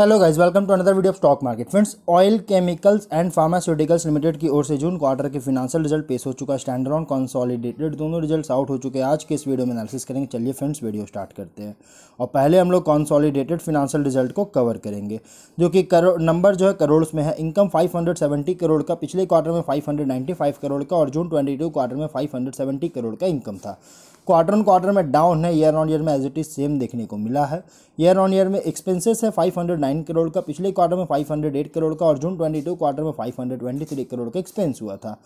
hello guys welcome to another video of stock market friends oil chemicals and pharmaceuticals limited की ओर से जून quarter के financial result पेश हो चुका है ऑन कॉन्सॉलिडेटेड दोनों रिजल्ट्स आउट हो चुके हैं आज के इस वीडियो में एनालिसिस करेंगे चलिए फ्रेंड्स वीडियो स्टार्ट करते हैं और पहले हम लोग कॉन्सॉलीडेटेड फिनेंशियल रिजल्ट को कवर करेंगे जो कि नंबर जो है करोड़ में है इनकम फाइव करोड़ का पिछले क्वार्टर में फाइव करोड़ का और जून ट्वेंटी क्वार्टर में फाइव करोड़ का इनकम था क्वार्टर ऑन क्वार्टर में डाउन है ईयर ऑन ईयर में एज इट इज सेम देखने को मिला है ईयर ऑन ईयर में एक्सपेंसेस है 509 करोड़ का पिछले क्वार्टर में 508 करोड़ का और जून 22 क्वार्टर में 523 करोड़ का एक्सपेंस हुआ था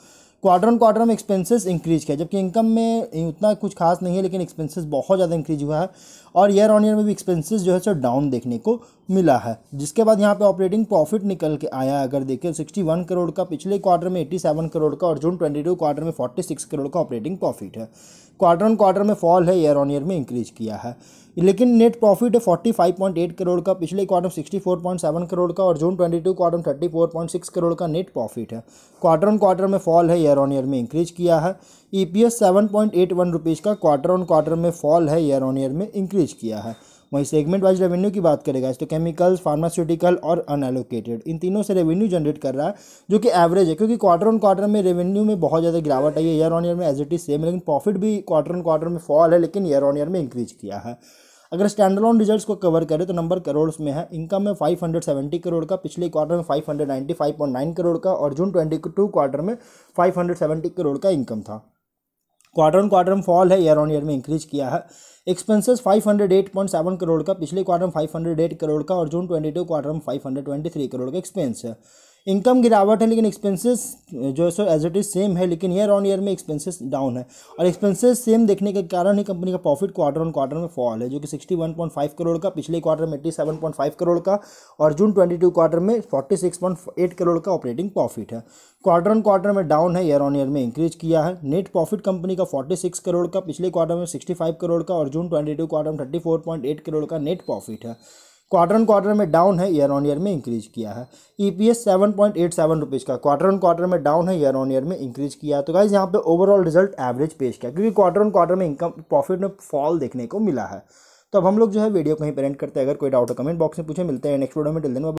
क्वार्टर ऑन क्वार्टर में एक्सपेंसेस इंक्रीज किया जबकि इनकम में उतना कुछ खास नहीं है लेकिन एक्सपेंसेस बहुत ज़्यादा इंक्रीज हुआ है और ईयर ऑन ईयर में भी एक्सपेंसेस जो है सो डाउन देखने को मिला है जिसके बाद यहाँ पे ऑपरेटिंग प्रॉफिट निकल के आया अगर देखें 61 करोड़ का पिछले क्वार्टर में सेवन करोड़ का और जून टू क्वार्टर में सिक्स करोड़ का ऑपरेटिंग प्रॉफिट है क्वार्टर ऑन क्वार्टर में फॉल है ईयर ऑन ईयर में इंक्रीज किया है लेकिन नेट प्रॉफिट है forty five point eight crore का पिछले क्वार्टर में सेवन करोड़ का और जून ट्वेंटी टू क्वार्टर में सिक्स करोड़ का नेट प्रॉफिट है क्वार्टर ऑन क्वार्टर में फॉल है ईयर ऑन ईयर में इंक्रीज किया है E P S seven point eight one rupees का क्वार्टर ऑन क्वार्टर में फॉल है ईयर ऑन ईयर में इंक्रीज किया है वहीं सेगमेंट वाइज रेवेन्यू की बात करेगा तो केमिकल्स फार्मास्यूटिकल और अनएलोकेटेड इन तीनों से रेवेन्यू जनरेट कर रहा है जो कि एवरेज है क्योंकि क्वार्टर ऑन क्वार्टर में रेवेन्यू में बहुत ज़्यादा गिरावट आई है ईयर ऑन ईयर में एज इट इज सेम लेकिन प्रॉफिट भी क्वार्टर ऑन क्वार्टर में फॉल है लेकिन ईयर ऑन ईयर में इंक्रीज किया है अगर स्टैंडलोन रिजल्ट को कवर करें तो नंबर करोड़ में है इनकम में 570 करोड़ का पिछले क्वार्टर में 595.9 करोड़ का और जून 22 क्वार्टर में 570 करोड़ का इनकम था क्वार्टर ऑन क्वार्टर में फॉल है ईयर ऑन ईयर में इंक्रीज किया है एक्सपेंसेस 508.7 करोड़ का पिछले क्वार्टर में 508 करोड़ का और जून 22 क्वार्टर में 523 करोड़ का एक्सपेंस है इनकम गिरावट है लेकिन एक्सपेंसेस जो है सो एज इट इज़ सेम है लेकिन ईयर ऑन ईयर में एक्सपेंसेस डाउन है और एक्सपेंसेस सेम देखने के कारण ही कंपनी का प्रॉफिट क्वार्टर ऑन क्वार्टर में फॉल है जो कि 61.5 करोड़ का पिछले क्वार्टर में एट्टी करोड़ का और जून 22 क्वार्टर में 46.8 करोड़ का ऑपरेटिंग प्रॉफिट है क्वार्टर ऑन क्वार्टर में डाउन है ईयर ऑन ईयर में इंक्रीज किया है नेट प्रॉफिट कंपनी का 46 करोड़ का पिछले क्वार्टर में 65 करोड़ का और जून 22 क्वार्टर में 34.8 करोड़ का नेट प्रॉफिट है क्वार्टर ऑन क्वार्टर में डाउन है ईयर ऑन ईयर में इंक्रीज किया है E P S seven point eight seven rupees का क्वार्टर ऑन क्वार्टर में डाउन है ईयर ऑन ईयर में इंक्रीज किया तो गाइज यहाँ पे ओवरऑल रिजल्ट एवरेज पेश किया क्योंकि क्वार्टर ऑन क्वार्टर में इनकम प्रॉफिट में फॉल देखने को मिला है तो अब हम लोग जो है वीडियो कहीं पर करते हैं अगर कोई डाउट हो कमेंट बॉक्स में पूछे मिलते हैं नेक्स्ट वीडियो में टिल दिन